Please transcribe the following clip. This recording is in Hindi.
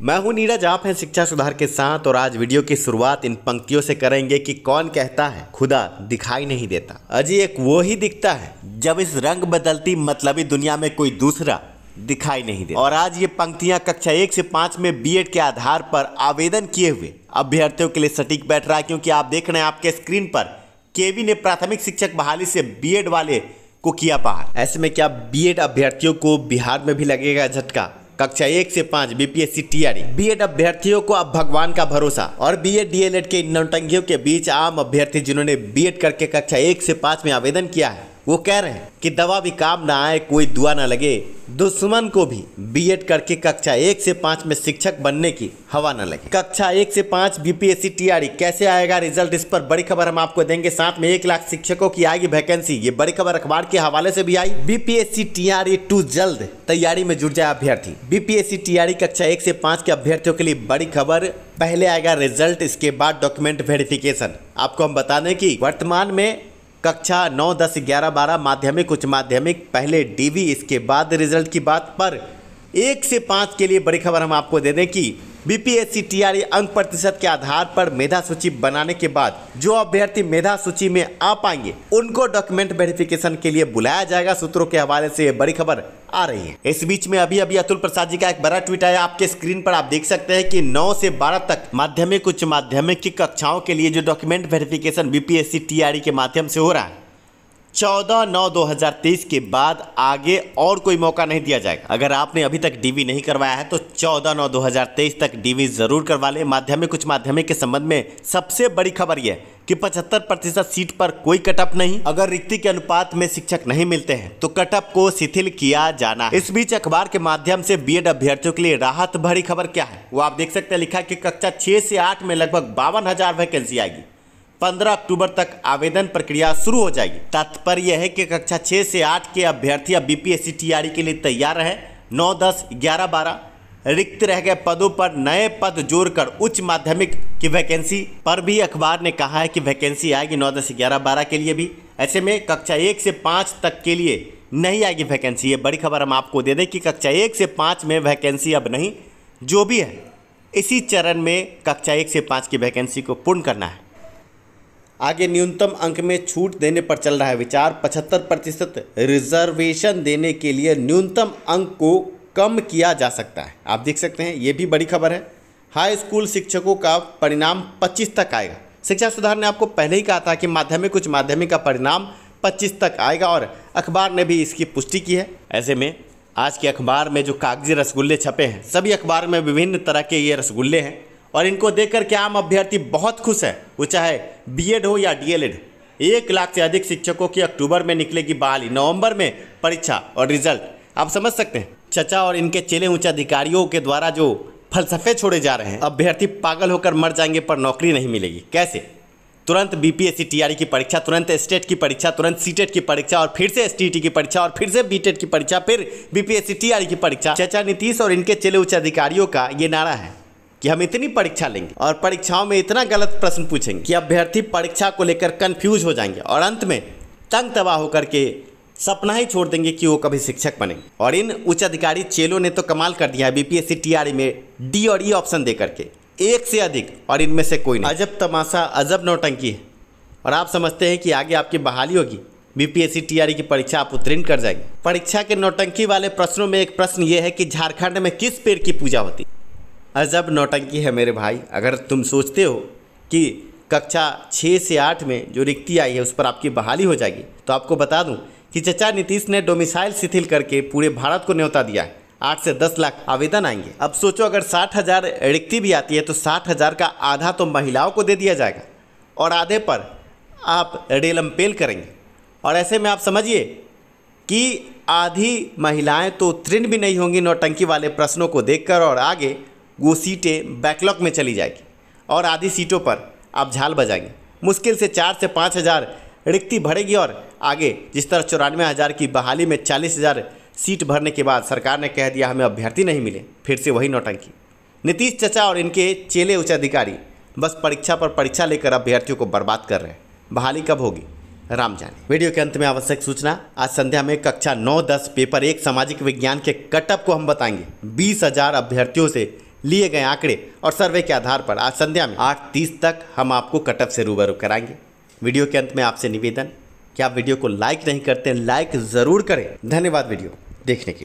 मैं हूं नीरज आप हैं शिक्षा सुधार के साथ और आज वीडियो की शुरुआत इन पंक्तियों से करेंगे कि कौन कहता है खुदा दिखाई नहीं देता अजी एक वो ही दिखता है जब इस रंग बदलती मतलबी दुनिया में कोई दूसरा दिखाई नहीं दे और आज ये पंक्तियां कक्षा एक से पाँच में बीएड के आधार पर आवेदन किए हुए अभ्यर्थियों के लिए सटीक बैठ रहा है क्योंकि आप देख रहे हैं आपके स्क्रीन पर केवी ने प्राथमिक शिक्षक बहाली से बीएड वाले को किया पहाड़ ऐसे में क्या बीएड अभ्यर्थियों को बिहार में भी लगेगा झटका कक्षा एक से पाँच बीपीएससी टीआरई बीएड अभ्यर्थियों को अब भगवान का भरोसा और बीएड डीएलएड e के नौटंगियों के बीच आम अभ्यर्थी जिन्होंने बीएड करके कक्षा एक से पाँच में आवेदन किया है वो कह रहे हैं कि दवा भी काम ना आए कोई दुआ ना लगे दुश्मन को भी बीएड करके कक्षा एक से पाँच में शिक्षक बनने की हवा न लगे कक्षा एक से पाँच बीपीएससी टीआरडी e कैसे आएगा रिजल्ट इस पर बड़ी खबर हम आपको देंगे साथ में एक लाख शिक्षकों की आएगी वैकेंसी ये बड़ी खबर अखबार के हवाले से भी आई बीपीएससी टीआरडी e टू जल्द तैयारी में जुट जाए अभ्यर्थी बीपीएससी टीआरडी e कक्षा एक से पाँच के अभ्यर्थियों के लिए बड़ी खबर पहले आएगा रिजल्ट इसके बाद डॉक्यूमेंट वेरिफिकेशन आपको हम बता दें कि वर्तमान में कक्षा 9, 10, 11, 12 माध्यमिक उच्च माध्यमिक पहले डीवी इसके बाद रिजल्ट की बात पर एक से पाँच के लिए बड़ी खबर हम आपको दे दें कि बीपीएससी टीआरई अंक प्रतिशत के आधार पर मेधा सूची बनाने के बाद जो अभ्यर्थी मेधा सूची में आ पाएंगे उनको डॉक्यूमेंट वेरिफिकेशन के लिए बुलाया जाएगा सूत्रों के हवाले से बड़ी खबर आ रही है इस बीच में अभी अभी अतुल प्रसाद जी का एक बड़ा ट्वीट आया आपके स्क्रीन पर आप देख सकते हैं कि 9 से 12 तक माध्यमिक उच्च माध्यमिक की कक्षाओं के लिए जो डॉक्यूमेंट वेरिफिकेशन बीपीएससी टीआरई के माध्यम से हो रहा है चौदह नौ दो हजार तेईस के बाद आगे और कोई मौका नहीं दिया जाएगा अगर आपने अभी तक डीवी नहीं करवाया है तो चौदह नौ दो हजार तेईस तक डीवी जरूर करवा लें माध्यमिक कुछ माध्यमिक के संबंध में सबसे बड़ी खबर यह कि 75 प्रतिशत सीट पर कोई कटअप नहीं अगर रिक्ति के अनुपात में शिक्षक नहीं मिलते हैं तो कटअप को शिथिल किया जाना है इस बीच अखबार के माध्यम से बीएड अभ्यर्थियों के लिए राहत भरी खबर क्या है वो आप देख सकते हैं लिखा है कि कक्षा 6 से 8 में लगभग बावन हजार वैकेंसी आएगी 15 अक्टूबर तक आवेदन प्रक्रिया शुरू हो जाएगी तात्पर्य यह है कि कक्षा छः से आठ के अभ्यर्थी अब बीपीएससी तैयारी के लिए तैयार है नौ दस ग्यारह बारह रिक्त रह गए पदों पर नए पद जोड़कर उच्च माध्यमिक की वैकेंसी पर भी अखबार ने कहा है कि वैकेंसी आएगी नौ दस ग्यारह बारह के लिए भी ऐसे में कक्षा एक से पाँच तक के लिए नहीं आएगी वैकेंसी ये बड़ी खबर हम आपको दे दें कि कक्षा एक से पाँच में वैकेंसी अब नहीं जो भी है इसी चरण में कक्षा एक से पाँच की वैकेंसी को पूर्ण करना है आगे न्यूनतम अंक में छूट देने पर चल रहा है विचार 75 प्रतिशत रिजर्वेशन देने के लिए न्यूनतम अंक को कम किया जा सकता है आप देख सकते हैं ये भी बड़ी खबर है हाई स्कूल शिक्षकों का परिणाम 25 तक आएगा शिक्षा सुधार ने आपको पहले ही कहा था कि माध्यमिक उच्च माध्यमिक का परिणाम 25 तक आएगा और अखबार ने भी इसकी पुष्टि की है ऐसे में आज के अखबार में जो कागजी रसगुल्ले छपे हैं सभी अखबार में विभिन्न तरह के ये रसगुल्ले हैं और इनको देख करके आम अभ्यर्थी बहुत खुश है वो चाहे बीएड हो या डीएलएड एक लाख से अधिक शिक्षकों की अक्टूबर में निकलेगी बहाली नवंबर में परीक्षा और रिजल्ट आप समझ सकते हैं चचा और इनके चेले ऊंचे अधिकारियों के द्वारा जो फलसफे छोड़े जा रहे हैं अभ्यर्थी पागल होकर मर जाएंगे पर नौकरी नहीं मिलेगी कैसे तुरंत B P S C T R की परीक्षा तुरंत स्टेट e की परीक्षा तुरंत सी टेट e की परीक्षा और फिर से एस टी टी की परीक्षा और फिर से बी टेट e की परीक्षा फिर B P S C T R की परीक्षा चचा नीतीश और इनके चले उच्च अधिकारियों का ये नारा है कि हम इतनी परीक्षा लेंगे और परीक्षाओं में इतना गलत प्रश्न पूछेंगे कि अभ्यर्थी परीक्षा को लेकर कन्फ्यूज हो जाएंगे और अंत में तंग तबाह होकर के सपना ही छोड़ देंगे कि वो कभी शिक्षक बने और इन उच्च अधिकारी चेलों ने तो कमाल कर दिया है बीपीएससी टीआरई e में डी और ई e ऑप्शन दे करके एक से अधिक और इनमें से कोई नहीं अजब तमाशा अजब नौटंकी है और आप समझते हैं कि आगे आपकी बहाली होगी बीपीएससी टीआरई e की परीक्षा आप उत्तीर्ण कर जाएंगे परीक्षा के नौटंकी वाले प्रश्नों में एक प्रश्न ये है कि झारखंड में किस पेड़ की पूजा होती अजब नौटंकी है मेरे भाई अगर तुम सोचते हो कि कक्षा छः से आठ में जो रिक्ति आई है उस पर आपकी बहाली हो जाएगी तो आपको बता दूं कि चचा नीतीश ने डोमिसाइल शिथिल करके पूरे भारत को न्योता दिया है आठ से दस लाख आवेदन आएंगे अब सोचो अगर साठ हज़ार रिक्ति भी आती है तो साठ हज़ार का आधा तो महिलाओं को दे दिया जाएगा और आधे पर आप रेलम्पेल करेंगे और ऐसे में आप समझिए कि आधी महिलाएं तो उत्तीर्ण भी नहीं होंगी नौटंकी वाले प्रश्नों को देखकर और आगे वो सीटें बैकलॉग में चली जाएगी और आधी सीटों पर आप झाल बजाएंगे मुश्किल से चार से पाँच हज़ार रिक्ति भरेगी और आगे जिस तरह चौरानवे हज़ार की बहाली में चालीस हज़ार सीट भरने के बाद सरकार ने कह दिया हमें अभ्यर्थी नहीं मिले फिर से वही नौटंकी नीतीश चचा और इनके चेले उच्चाधिकारी बस परीक्षा पर परीक्षा लेकर अभ्यर्थियों को बर्बाद कर रहे हैं बहाली कब होगी राम जाने वीडियो के अंत में आवश्यक सूचना आज संध्या में कक्षा 9-10 पेपर एक सामाजिक विज्ञान के कटअप को हम बताएंगे बीस हजार अभ्यर्थियों से लिए गए आंकड़े और सर्वे के आधार पर आज संध्या में आठ तीस तक हम आपको कटअप से रूबरू कराएंगे वीडियो के अंत में आपसे निवेदन कि आप वीडियो को लाइक नहीं करते लाइक ज़रूर करें धन्यवाद वीडियो देखने के लिए